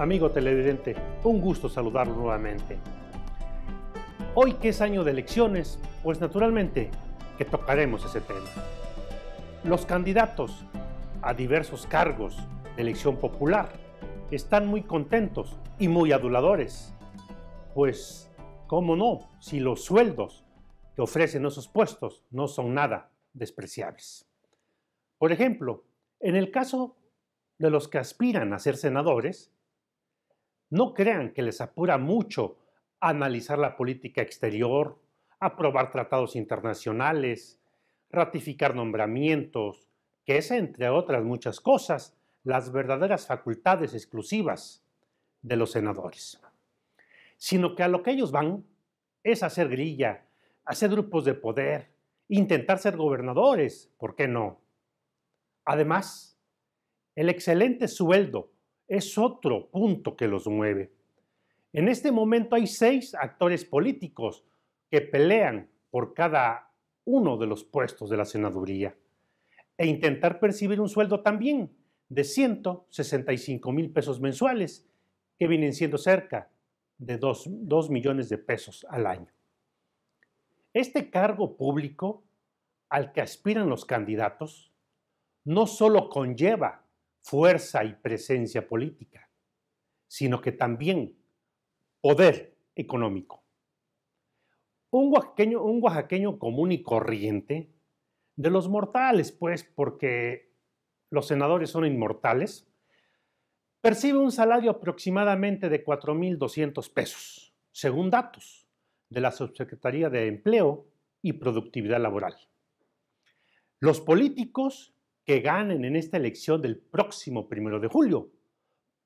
Amigo televidente, un gusto saludarlo nuevamente. Hoy que es año de elecciones, pues naturalmente que tocaremos ese tema. Los candidatos a diversos cargos de elección popular están muy contentos y muy aduladores. Pues, ¿cómo no? Si los sueldos que ofrecen esos puestos no son nada despreciables. Por ejemplo, en el caso de los que aspiran a ser senadores, no crean que les apura mucho analizar la política exterior, aprobar tratados internacionales, ratificar nombramientos, que es, entre otras muchas cosas, las verdaderas facultades exclusivas de los senadores. Sino que a lo que ellos van es hacer grilla, hacer grupos de poder, intentar ser gobernadores, ¿por qué no? Además, el excelente sueldo es otro punto que los mueve. En este momento hay seis actores políticos que pelean por cada uno de los puestos de la senaduría e intentar percibir un sueldo también de 165 mil pesos mensuales, que vienen siendo cerca de 2, millones de pesos al año. Este cargo público al que aspiran los candidatos no solo conlleva fuerza y presencia política, sino que también poder económico. Un oaxaqueño, un común y corriente, de los mortales, pues, porque los senadores son inmortales, percibe un salario aproximadamente de 4.200 pesos, según datos de la Subsecretaría de Empleo y Productividad Laboral. Los políticos que ganen en esta elección del próximo primero de julio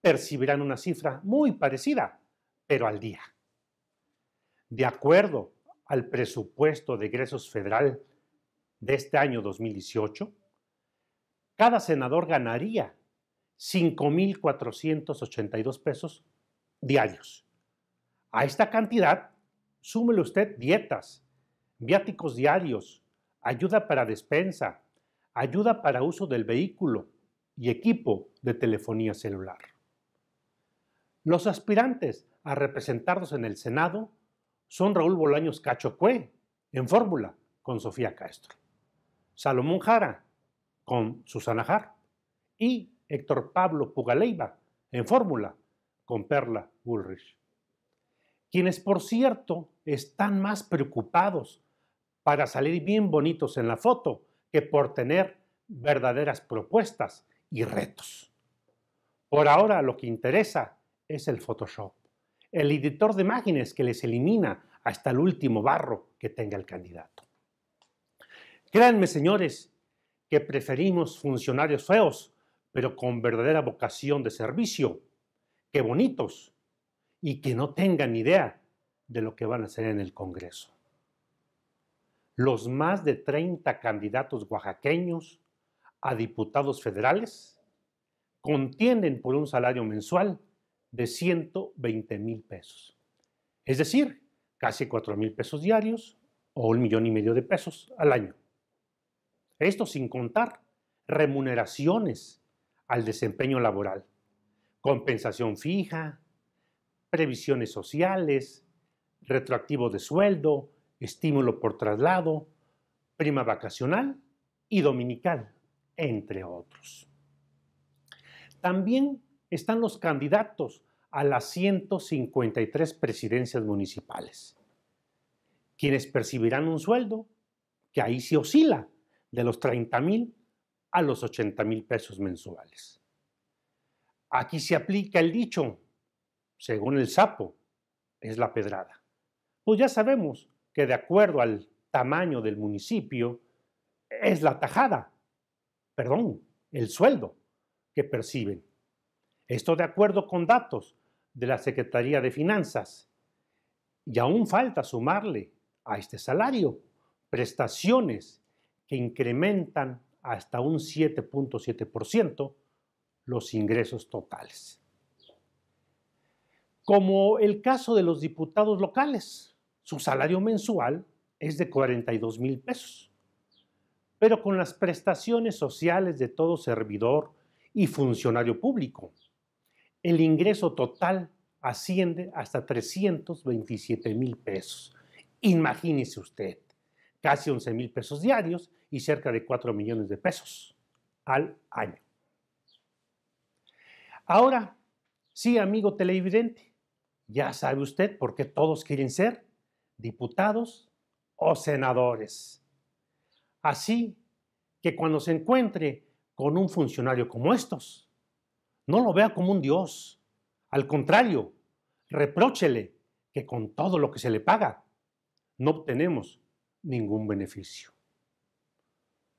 percibirán una cifra muy parecida, pero al día. De acuerdo al presupuesto de egresos federal de este año 2018, cada senador ganaría 5.482 pesos diarios. A esta cantidad, súmele usted dietas, viáticos diarios, ayuda para despensa, ayuda para uso del vehículo y equipo de telefonía celular. Los aspirantes a representarnos en el Senado son Raúl Bolaños Cachoque en fórmula, con Sofía Castro, Salomón Jara, con Susana Jar, y Héctor Pablo Pugaleiva, en fórmula, con Perla Ulrich. Quienes, por cierto, están más preocupados para salir bien bonitos en la foto que por tener verdaderas propuestas y retos. Por ahora lo que interesa es el Photoshop, el editor de imágenes que les elimina hasta el último barro que tenga el candidato. Créanme, señores, que preferimos funcionarios feos, pero con verdadera vocación de servicio, que bonitos y que no tengan idea de lo que van a hacer en el Congreso los más de 30 candidatos oaxaqueños a diputados federales contienden por un salario mensual de 120 mil pesos. Es decir, casi 4 mil pesos diarios o un millón y medio de pesos al año. Esto sin contar remuneraciones al desempeño laboral, compensación fija, previsiones sociales, retroactivo de sueldo, estímulo por traslado, prima vacacional y dominical, entre otros. También están los candidatos a las 153 presidencias municipales, quienes percibirán un sueldo que ahí se oscila de los 30 mil a los 80 mil pesos mensuales. Aquí se aplica el dicho, según el sapo, es la pedrada. Pues ya sabemos que de acuerdo al tamaño del municipio es la tajada, perdón, el sueldo que perciben. Esto de acuerdo con datos de la Secretaría de Finanzas. Y aún falta sumarle a este salario prestaciones que incrementan hasta un 7.7% los ingresos totales. Como el caso de los diputados locales, su salario mensual es de 42 mil pesos. Pero con las prestaciones sociales de todo servidor y funcionario público, el ingreso total asciende hasta 327 mil pesos. Imagínese usted, casi 11 mil pesos diarios y cerca de 4 millones de pesos al año. Ahora, sí, amigo televidente, ya sabe usted por qué todos quieren ser diputados o senadores. Así que cuando se encuentre con un funcionario como estos, no lo vea como un dios. Al contrario, repróchele que con todo lo que se le paga, no obtenemos ningún beneficio.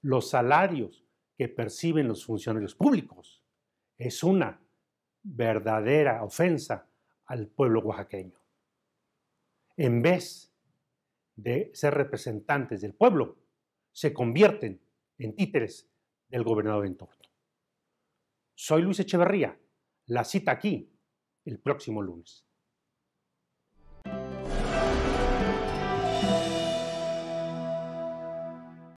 Los salarios que perciben los funcionarios públicos es una verdadera ofensa al pueblo oaxaqueño en vez de ser representantes del pueblo, se convierten en títeres del gobernador en Torto. Soy Luis Echeverría. La cita aquí el próximo lunes.